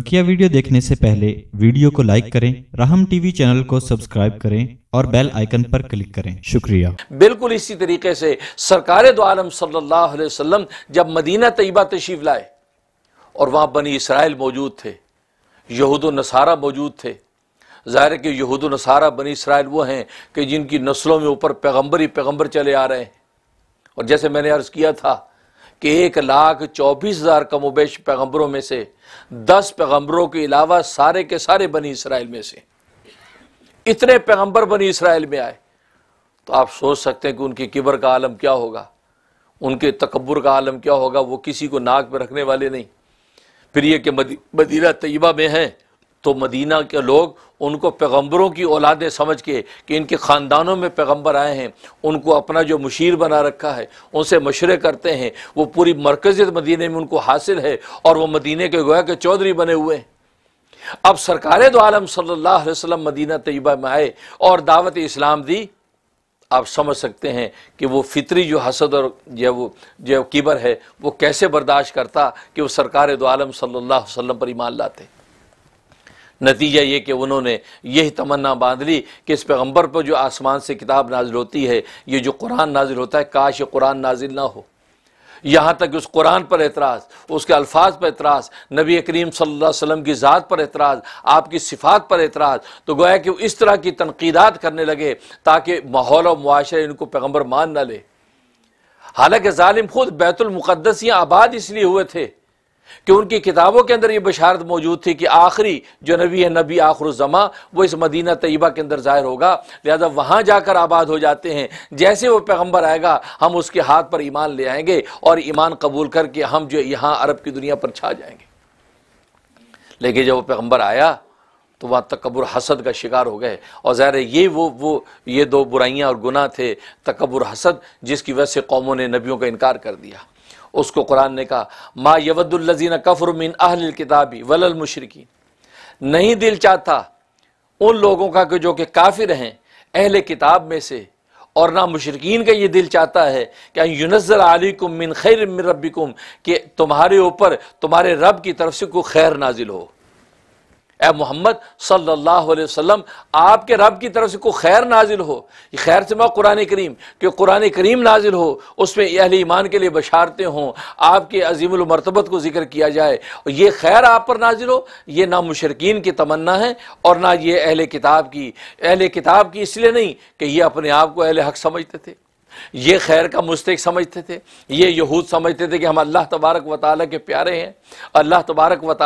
बकिया वीडियो देखने से पहले वीडियो को लाइक करें राहम टीवी चैनल को सब्सक्राइब करें और बेल आइकन पर क्लिक करें शुक्रिया बिल्कुल इसी तरीके से सरकार दो आलम सल्लाम जब मदीना तयबा तशीफ लाए और वहां बनी इसराइल मौजूद थे यहूद नसारा मौजूद थे ज़ाहिर के यहूद नसारा बनी इसराइल वो हैं कि जिनकी नस्लों में ऊपर पैगम्बर ही पैगम्बर चले आ रहे हैं और जैसे मैंने अर्ज़ किया था कि एक लाख चौबीस हज़ार कमोबेश पैगम्बरों में से दस पैगम्बरों के अलावा सारे के सारे बनी इसराइल में से इतने पैगम्बर बनी इसराइल में आए तो आप सोच सकते हैं कि उनकी किबर का आलम क्या होगा उनके तकबर का आलम क्या होगा वो किसी को नाक में रखने वाले नहीं फिर यह कि मदीना तयबा में हैं तो मदीना के लोग उनको पैगम्बरों की औलादें समझ के कि इनके ख़ानदानों में पैगम्बर आए हैं उनको अपना जो मुशीर बना रखा है उनसे मशरे करते हैं वो पूरी मरकजियत मदीने में उनको हासिल है और वह मदीने के गोया के चौधरी बने हुए हैं अब सरकार दो तो आलम सल्ला वसलम मदीना तयबा में आए और दावत इस्लाम दी आप समझ सकते हैं कि वो फितरी जो हसद और जो वो जो कीबर है वो कैसे बर्दाश्त करता कि वो सरकार दो तो आलम सल्ला वसम पर ईमान लाते नतीजा ये कि उन्होंने यही तमन्ना बांध ली कि इस पैगम्बर पर जो आसमान से किताब नाजिल होती है ये जो कुरान नाजिल होता है काश ये कुरान नाजिल ना हो यहाँ तक उस कुरान पर एतराज़ उसके अल्फाज पर एतराज़ नबी करीम वसल्लम की ज़ात पर एतराज़ आपकी सिफात पर एतराज़ तो गोया कि इस तरह की तनकीदात करने लगे ताकि माहौल और मुआरे इनको पैगम्बर मान ना ले हालांकि जालिम खुद बैतुलमक़दस आबाद इसलिए हुए थे कि उनकी किताबों के अंदर ये बशारत मौजूद थी कि आखिरी जो नबी है नबी आखर जमा वो इस मदीना तयबा के अंदर ज़ाहिर होगा लिहाजा वहाँ जाकर आबाद हो जाते हैं जैसे वो पैगम्बर आएगा हम उसके हाथ पर ईमान ले आएंगे और ईमान कबूल करके हम जो यहाँ अरब की दुनिया पर छा जाएंगे लेकिन जब वो पैगम्बर आया तो वह तकबर हसद का शिकार हो गए और ज़ाहिर ये वो वो ये दो बुराइयाँ और गुनाह थे तकबर हसद जिसकी वजह से कौमों ने नबियों का इनकार कर दिया उसको कुरान ने कहा माँ यवदुल्लजीन कफरमिन अहल किताबी वलल मुशरकिन नहीं दिल चाहता उन लोगों का कि जो कि काफिर हैं अहल किताब में से और ना मुशरकिन का ये दिल चाहता है कि यूनज़र आलिकुम मिन खैर मिन कुम कि तुम्हारे ऊपर तुम्हारे रब की तरफ से कोई खैर नाजिल हो ए मोहम्मद सल्लल्लाहु अलैहि वसल्लम आपके रब की तरफ से कोई खैर नाजिल हो ये खैर से मैं कुरान करीम कि कुरान करीम नाजिल हो उसमें अहल ईमान के लिए बशारतें हों आपके अजीमरतबत को जिक्र किया जाए और ये खैर आप पर नाजिल हो ये ना मुशरकिन की तमन्ना है और ना ये अहल किताब की अहल किताब की इसलिए नहीं कि ये अपने आप को अहले हक समझते थे ये खैर का मुस्तक समझते थे ये यहूद समझते थे कि हम अल्लाह तबारक व के प्यारे हैं अल्लाह तबारक व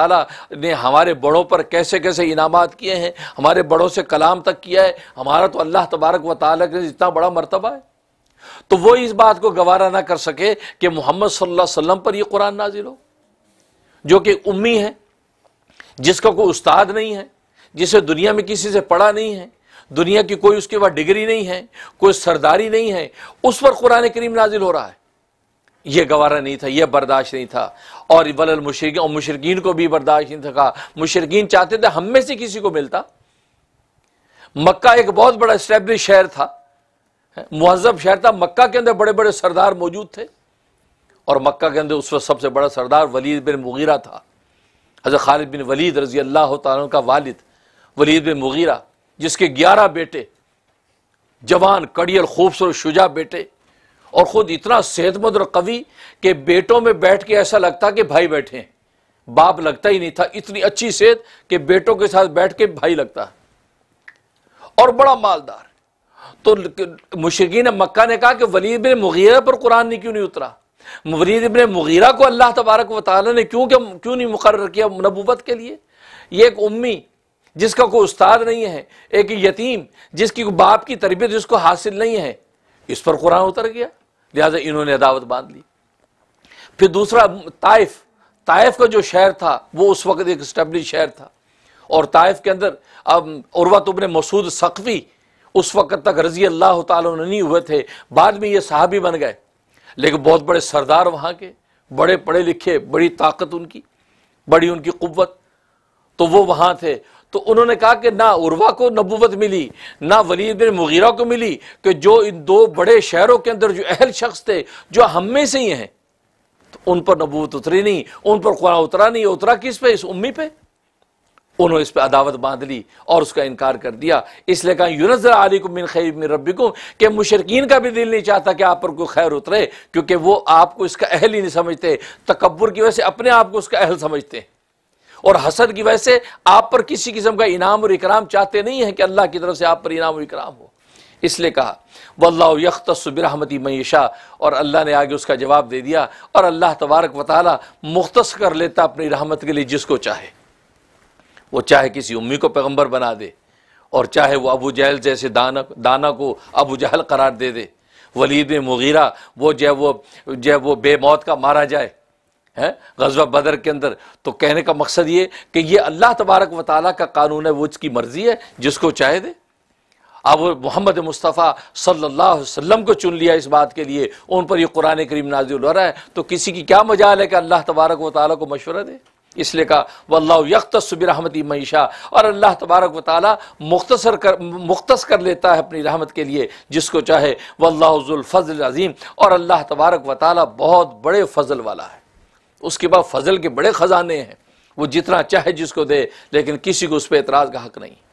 ने हमारे बड़ों पर कैसे कैसे इनाम किए हैं हमारे बड़ों से कलाम तक किया है हमारा तो अल्लाह तबारक व ताली ने बड़ा मरतबा है तो वो इस बात को गवारा ना कर सके कि मोहम्मद सल्ला पर यह कुरान नाजिल हो जो कि उम्मी है जिसका कोई उस्ताद नहीं है जिसे दुनिया में किसी से पढ़ा नहीं है दुनिया की कोई उसके पास डिग्री नहीं है कोई सरदारी नहीं है उस पर कुरान करीम नाजिल हो रहा है यह गवारा नहीं था यह बर्दाश्त नहीं था और बल मुशरकिन और मुशरकिन को भी बर्दाश्त नहीं था मुशरकिन चाहते थे हम में से किसी को मिलता मक्का एक बहुत बड़ा स्टैब्लिश शहर था महजब शहर था मक्का के अंदर बड़े बड़े सरदार मौजूद थे और मक्का के अंदर उस वक्त सबसे बड़ा सरदार वलीद बिन मुगीरा था हज़र खालिद बिन वलीद रजी अल्लाह तन का वालिद वलीद बिन मुगीरा जिसके ग्यारह बेटे जवान कड़ियल खूबसूरत शुजा बेटे और ख़ुद इतना सेहतमंद और कवि के बेटों में बैठ के ऐसा लगता कि भाई बैठे हैं बाप लगता ही नहीं था इतनी अच्छी सेहत कि बेटों के साथ बैठ के भाई लगता है और बड़ा मालदार तो मुशरकिन मक्का ने कहा कि वलीद बिन मुगीरा पर कुरान ने क्यों नहीं उतरा वलीद बिन मुगीरा को अल्लाह तबारक वाली ने क्यों क्यों नहीं मुकर किया नबूबत के लिए ये एक उम्मी जिसका कोई उस्ताद नहीं है एक यतीम जिसकी बाप की तरबियत जिसको हासिल नहीं है इस पर कुरान उतर गया लिहाजा इन्होंने अदावत बांध ली फिर दूसरा ताइफ ताइफ का जो शहर था वो उस वक्त एक स्टेब्लिश शहर था और ताइफ के अंदर अब उर्वा तुबन तो मसूद सकफ़ी उस वक्त तक रजी अल्लाह नहीं हुए थे बाद में ये साहबी बन गए लेकिन बहुत बड़े सरदार वहाँ के बड़े पढ़े लिखे बड़ी ताकत उनकी बड़ी उनकी कुत तो वो वहाँ थे तो उन्होंने कहा कि ना उर्वा को नबूवत मिली ना वलीद बिन मुगीरा को मिली कि जो इन दो बड़े शहरों के अंदर जो अहल शख्स थे जो हम में से ही हैं तो उन पर नबूवत उतरी नहीं उन पर कुरान उतरा नहीं उतरा किस पे इस उम्मी पे उन्होंने इस पर अदावत बांध ली और उसका इनकार कर दिया इसलिए कहा यूनजर आली को मिन खैब मिन रबी को कि मुशरकिन का भी दिल नहीं चाहता कि आप पर कोई खैर उतरे क्योंकि वो आपको इसका अहल ही नहीं समझते तकबर की वजह से अपने आप को उसका अहल समझते हैं और हसद की वजह से आप पर किसी किस्म का इनाम और इकराम चाहते नहीं है कि अल्लाह की तरफ से आप पर इनाम और इकराम हो इसलिए कहा वल्ला यख्तबिरहमती मैशा और अल्लाह ने आगे उसका जवाब दे दिया और अल्लाह तबारक वाली मुख्त कर लेता अपनी रहमत के लिए जिसको चाहे वो चाहे किसी उम्मी को पैगम्बर बना दे और चाहे वो अबू जहल जैसे दाना दाना को अबू जहल करार दे दे वलीद मुगीरा वो जय वो जय वो बेमौत का मारा जाए है गजवा बदर के अंदर तो कहने का मकसद ये कि ये अल्लाह तबारक व ताली का कानून है वो इसकी मर्ज़ी है जिसको चाहे दे अब मोहम्मद मुस्तफ़ा सल्लल्लाहु अलैहि वसल्लम को चुन लिया इस बात के लिए उन पर यह कुरान करीम नाजिल हो रहा है तो किसी की क्या मजाल है कि अल्लाह तबारक व ताली को मशवरा दे इसलिए कहा वल्ला यख्तसबिर रहमती मईशा और अल्लाह तबारक व ताली मुख्तसर कर मुख्तस कर लेता है अपनी रहमत के लिए जिसको चाहे फजल अज़ीम और अल्लाह तबारक व ताली बहुत बड़े फ़जल वाला है उसके बाद फजल के बड़े ख़जाने हैं वो जितना चाहे जिसको दे लेकिन किसी को उस पर एतराज़ का हक नहीं